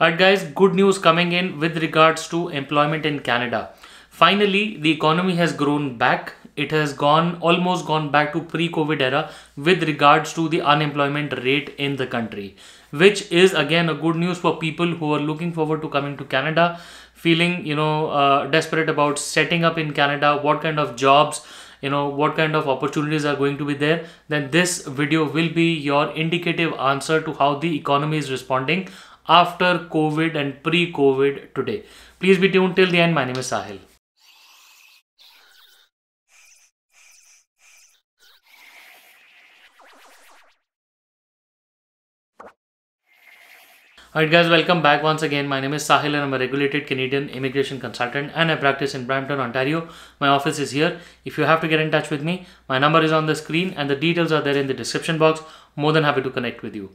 Alright guys, good news coming in with regards to employment in Canada. Finally, the economy has grown back. It has gone almost gone back to pre-COVID era with regards to the unemployment rate in the country, which is again a good news for people who are looking forward to coming to Canada, feeling you know uh, desperate about setting up in Canada, what kind of jobs you know what kind of opportunities are going to be there then this video will be your indicative answer to how the economy is responding after COVID and pre-COVID today. Please be tuned till the end. My name is Sahil. Alright guys, welcome back once again. My name is Sahil and I'm a regulated Canadian immigration consultant and I practice in Brampton, Ontario. My office is here. If you have to get in touch with me, my number is on the screen and the details are there in the description box. More than happy to connect with you.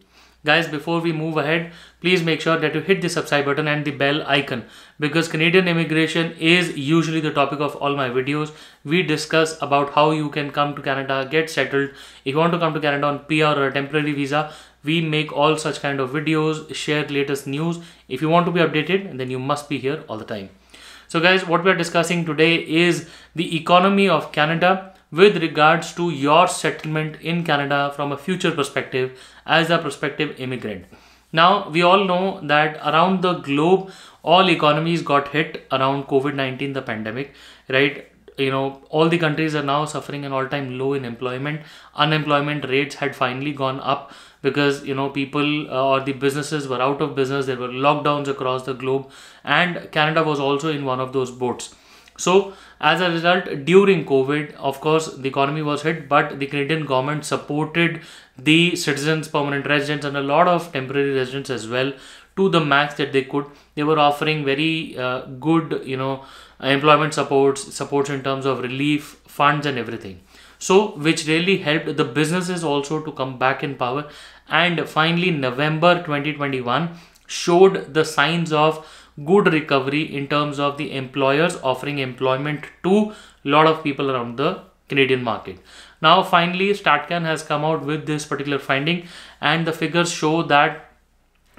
Guys, before we move ahead, please make sure that you hit the subscribe button and the bell icon because Canadian immigration is usually the topic of all my videos. We discuss about how you can come to Canada, get settled. If you want to come to Canada on PR or a temporary visa, we make all such kind of videos share latest news if you want to be updated then you must be here all the time so guys what we are discussing today is the economy of canada with regards to your settlement in canada from a future perspective as a prospective immigrant now we all know that around the globe all economies got hit around covid-19 the pandemic right you know all the countries are now suffering an all-time low in employment unemployment rates had finally gone up because you know people uh, or the businesses were out of business there were lockdowns across the globe and canada was also in one of those boats so as a result during covid of course the economy was hit but the canadian government supported the citizens permanent residents and a lot of temporary residents as well to the max that they could they were offering very uh, good you know employment supports supports in terms of relief funds and everything so which really helped the businesses also to come back in power and finally november 2021 showed the signs of good recovery in terms of the employers offering employment to a lot of people around the Canadian market. Now finally StatCan has come out with this particular finding and the figures show that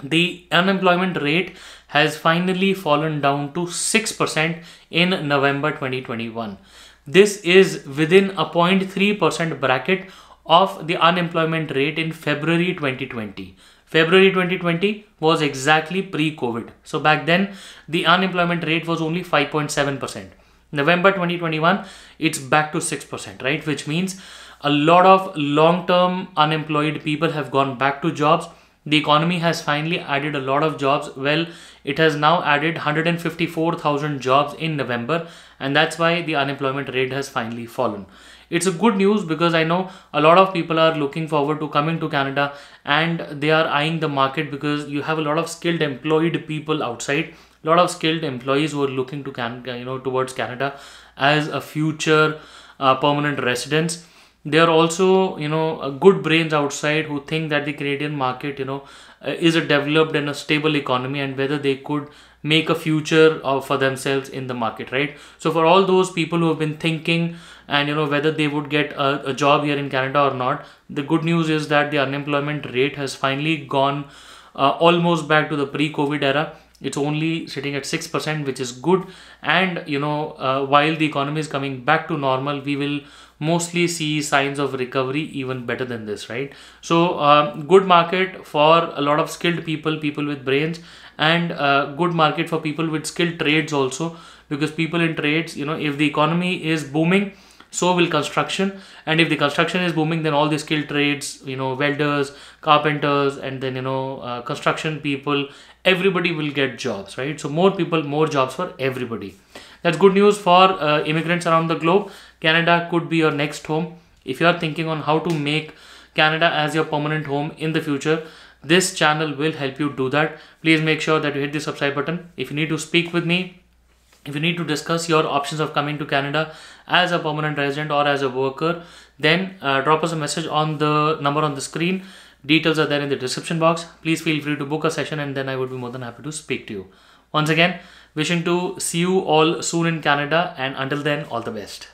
the unemployment rate has finally fallen down to 6% in November 2021. This is within a 0.3% bracket of the unemployment rate in February 2020. February 2020 was exactly pre COVID. So back then, the unemployment rate was only 5.7%. November 2021, it's back to 6%, right? Which means a lot of long term unemployed people have gone back to jobs the economy has finally added a lot of jobs. Well, it has now added 154,000 jobs in November, and that's why the unemployment rate has finally fallen. It's a good news because I know a lot of people are looking forward to coming to Canada and they are eyeing the market because you have a lot of skilled employed people outside, a lot of skilled employees who are looking to Canada, you know, towards Canada as a future uh, permanent residence there are also you know good brains outside who think that the canadian market you know uh, is a developed and a stable economy and whether they could make a future uh, for themselves in the market right so for all those people who have been thinking and you know whether they would get a, a job here in canada or not the good news is that the unemployment rate has finally gone uh, almost back to the pre covid era it's only sitting at 6% which is good and you know uh, while the economy is coming back to normal we will mostly see signs of recovery even better than this right so um, good market for a lot of skilled people people with brains and uh, good market for people with skilled trades also because people in trades you know if the economy is booming so will construction and if the construction is booming then all the skilled trades you know welders carpenters and then you know uh, construction people everybody will get jobs right so more people more jobs for everybody that's good news for uh, immigrants around the globe canada could be your next home if you are thinking on how to make canada as your permanent home in the future this channel will help you do that please make sure that you hit the subscribe button if you need to speak with me if you need to discuss your options of coming to Canada as a permanent resident or as a worker, then uh, drop us a message on the number on the screen. Details are there in the description box. Please feel free to book a session and then I would be more than happy to speak to you. Once again, wishing to see you all soon in Canada and until then, all the best.